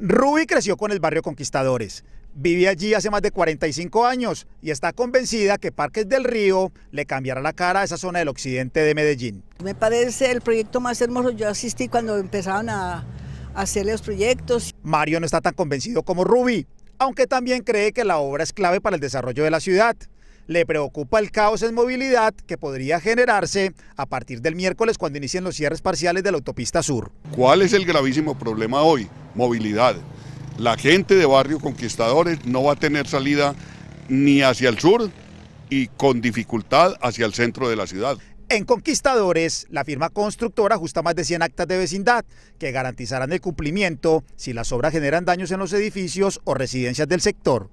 Ruby creció con el barrio Conquistadores. Vive allí hace más de 45 años y está convencida que Parques del Río le cambiará la cara a esa zona del occidente de Medellín. Me parece el proyecto más hermoso. Yo asistí cuando empezaron a hacer los proyectos. Mario no está tan convencido como Ruby, aunque también cree que la obra es clave para el desarrollo de la ciudad. Le preocupa el caos en movilidad que podría generarse a partir del miércoles cuando inicien los cierres parciales de la autopista sur. ¿Cuál es el gravísimo problema hoy? movilidad. La gente de Barrio Conquistadores no va a tener salida ni hacia el sur y con dificultad hacia el centro de la ciudad. En Conquistadores, la firma constructora ajusta más de 100 actas de vecindad que garantizarán el cumplimiento si las obras generan daños en los edificios o residencias del sector.